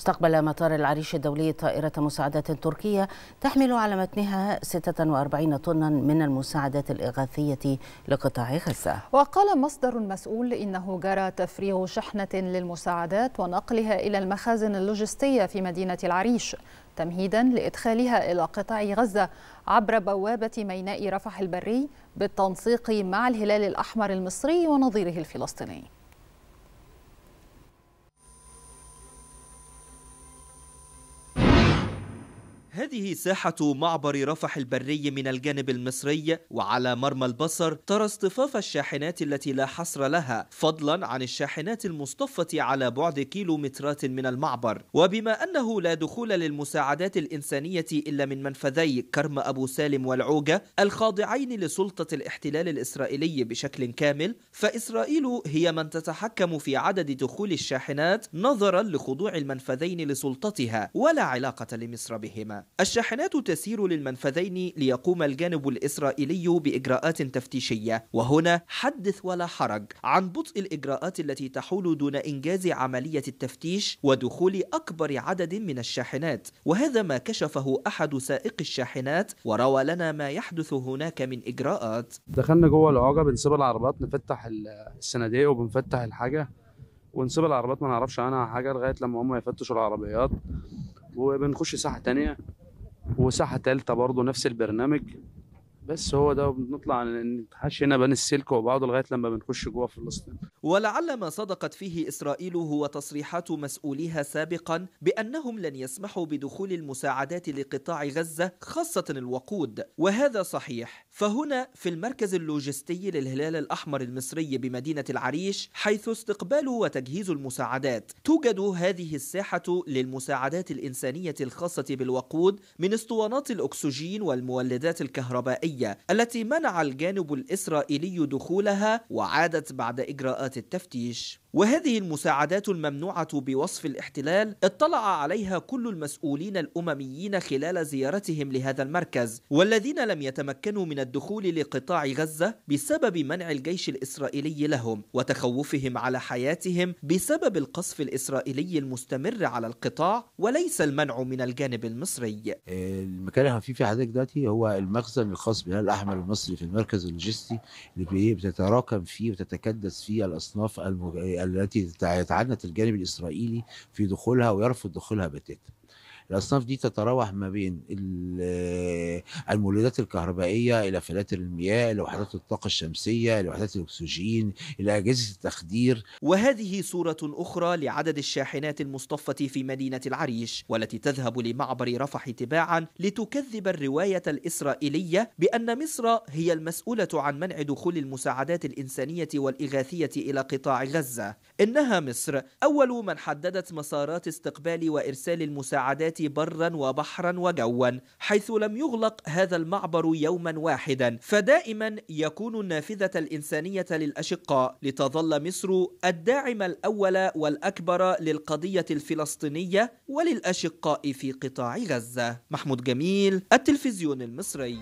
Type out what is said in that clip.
استقبل مطار العريش الدولي طائرة مساعدات تركية تحمل على متنها 46 طنا من المساعدات الإغاثية لقطاع غزة وقال مصدر مسؤول إنه جرى تفريغ شحنة للمساعدات ونقلها إلى المخازن اللوجستية في مدينة العريش تمهيدا لإدخالها إلى قطاع غزة عبر بوابة ميناء رفح البري بالتنسيق مع الهلال الأحمر المصري ونظيره الفلسطيني هذه ساحة معبر رفح البري من الجانب المصري وعلى مرمى البصر ترى اصطفاف الشاحنات التي لا حصر لها فضلا عن الشاحنات المصطفة على بعد كيلومترات من المعبر وبما أنه لا دخول للمساعدات الإنسانية إلا من منفذي كرم أبو سالم والعوجة الخاضعين لسلطة الاحتلال الإسرائيلي بشكل كامل فإسرائيل هي من تتحكم في عدد دخول الشاحنات نظرا لخضوع المنفذين لسلطتها ولا علاقة لمصر بهما الشاحنات تسير للمنفذين ليقوم الجانب الإسرائيلي بإجراءات تفتيشية وهنا حدث ولا حرج عن بطء الإجراءات التي تحول دون إنجاز عملية التفتيش ودخول أكبر عدد من الشاحنات وهذا ما كشفه أحد سائق الشاحنات وروى لنا ما يحدث هناك من إجراءات دخلنا جوه العوجة بنسيب العربات نفتح الصناديق وبنفتح الحاجة ونسيب العربيات ما نعرفش عنها حاجة لغاية لما هم يفتشوا العربيات وبنخش ساحة تانية وساحه ثالثه برضه نفس البرنامج بس هو ده بنطلع نتحشى هنا بين السلك وبعضه لغايه لما بنخش جوه فلسطين ولعل ما صدقت فيه إسرائيل هو تصريحات مسؤوليها سابقا بأنهم لن يسمحوا بدخول المساعدات لقطاع غزة خاصة الوقود وهذا صحيح فهنا في المركز اللوجستي للهلال الأحمر المصري بمدينة العريش حيث استقبال وتجهيز المساعدات توجد هذه الساحة للمساعدات الإنسانية الخاصة بالوقود من اسطوانات الأكسجين والمولدات الكهربائية التي منع الجانب الإسرائيلي دخولها وعادت بعد إجراءات التفتيش وهذه المساعدات الممنوعة بوصف الاحتلال اطلع عليها كل المسؤولين الأمميين خلال زيارتهم لهذا المركز والذين لم يتمكنوا من الدخول لقطاع غزة بسبب منع الجيش الإسرائيلي لهم وتخوفهم على حياتهم بسبب القصف الإسرائيلي المستمر على القطاع وليس المنع من الجانب المصري المكان اللي فيه في حضرتك دلوقتي هو المخزن الخاص بالهلال الأحمر المصري في المركز اللوجستي اللي بتتراكم فيه وتتكدس فيه الأصناف المج... التي يتعنت الجانب الإسرائيلي في دخولها ويرفض دخولها بتاتا الأصناف دي تتراوح ما بين المولدات الكهربائية إلى فلاتر المياه إلى وحدات الطاقة الشمسية إلى وحدات الأكسجين إلى أجهزة التخدير وهذه صورة أخرى لعدد الشاحنات المصطفه في مدينة العريش والتي تذهب لمعبر رفح تباعا لتكذب الرواية الإسرائيلية بأن مصر هي المسؤولة عن منع دخول المساعدات الإنسانية والإغاثية إلى قطاع غزة إنها مصر أول من حددت مسارات استقبال وإرسال المساعدات برا وبحرا وجوا حيث لم يغلق هذا المعبر يوما واحدا فدائما يكون النافذة الإنسانية للأشقاء لتظل مصر الداعم الأول والأكبر للقضية الفلسطينية وللأشقاء في قطاع غزة محمود جميل التلفزيون المصري